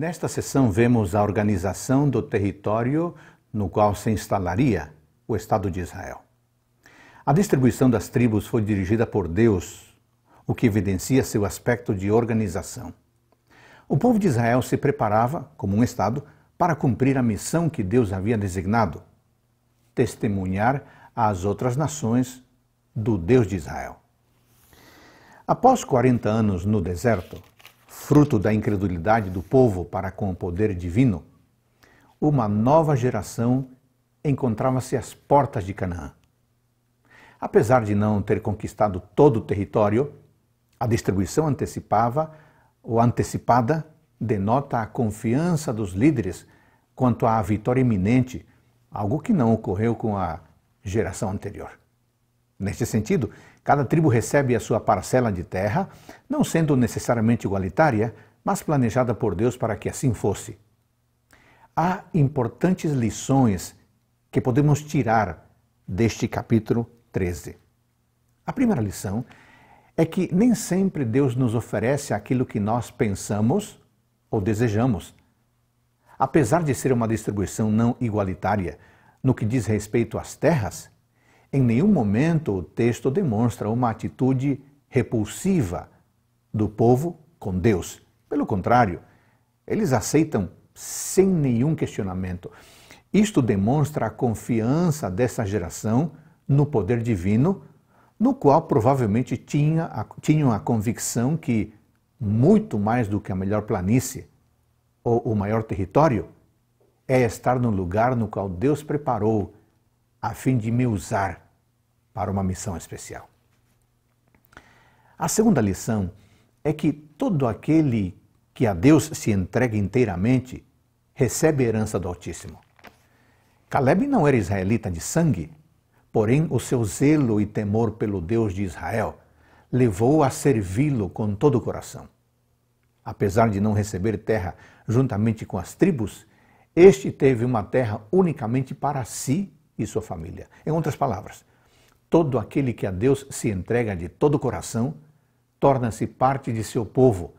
Nesta sessão, vemos a organização do território no qual se instalaria o Estado de Israel. A distribuição das tribos foi dirigida por Deus, o que evidencia seu aspecto de organização. O povo de Israel se preparava, como um Estado, para cumprir a missão que Deus havia designado: testemunhar às outras nações do Deus de Israel. Após 40 anos no deserto, fruto da incredulidade do povo para com o poder divino, uma nova geração encontrava-se às portas de Canaã. Apesar de não ter conquistado todo o território, a distribuição antecipava ou antecipada denota a confiança dos líderes quanto à vitória iminente, algo que não ocorreu com a geração anterior. Neste sentido, Cada tribo recebe a sua parcela de terra, não sendo necessariamente igualitária, mas planejada por Deus para que assim fosse. Há importantes lições que podemos tirar deste capítulo 13. A primeira lição é que nem sempre Deus nos oferece aquilo que nós pensamos ou desejamos. Apesar de ser uma distribuição não igualitária no que diz respeito às terras, em nenhum momento o texto demonstra uma atitude repulsiva do povo com Deus. Pelo contrário, eles aceitam sem nenhum questionamento. Isto demonstra a confiança dessa geração no poder divino, no qual provavelmente tinha a, tinham a convicção que, muito mais do que a melhor planície ou o maior território, é estar no lugar no qual Deus preparou a fim de me usar para uma missão especial. A segunda lição é que todo aquele que a Deus se entrega inteiramente recebe a herança do Altíssimo. Caleb não era israelita de sangue, porém o seu zelo e temor pelo Deus de Israel levou a servi-lo com todo o coração. Apesar de não receber terra juntamente com as tribos, este teve uma terra unicamente para si e sua família. Em outras palavras, todo aquele que a Deus se entrega de todo o coração torna-se parte de seu povo,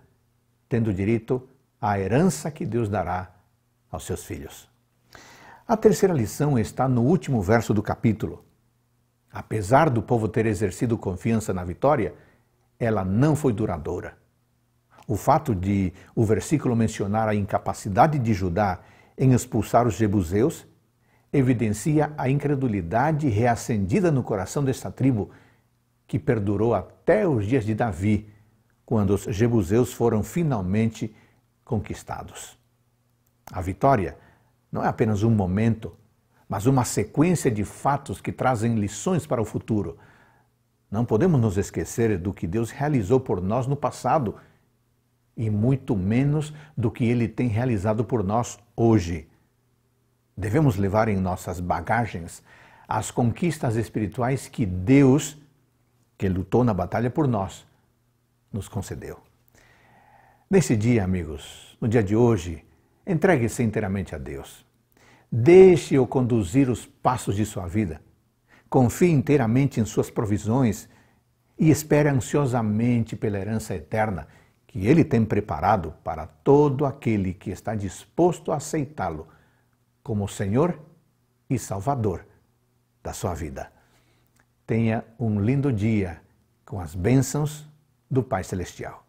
tendo direito à herança que Deus dará aos seus filhos. A terceira lição está no último verso do capítulo. Apesar do povo ter exercido confiança na vitória, ela não foi duradoura. O fato de o versículo mencionar a incapacidade de Judá em expulsar os jebuseus evidencia a incredulidade reacendida no coração desta tribo, que perdurou até os dias de Davi, quando os jebuseus foram finalmente conquistados. A vitória não é apenas um momento, mas uma sequência de fatos que trazem lições para o futuro. Não podemos nos esquecer do que Deus realizou por nós no passado e muito menos do que ele tem realizado por nós hoje. Devemos levar em nossas bagagens as conquistas espirituais que Deus, que lutou na batalha por nós, nos concedeu. Nesse dia, amigos, no dia de hoje, entregue-se inteiramente a Deus. Deixe-o conduzir os passos de sua vida. Confie inteiramente em suas provisões e espere ansiosamente pela herança eterna que ele tem preparado para todo aquele que está disposto a aceitá-lo como Senhor e Salvador da sua vida. Tenha um lindo dia com as bênçãos do Pai Celestial.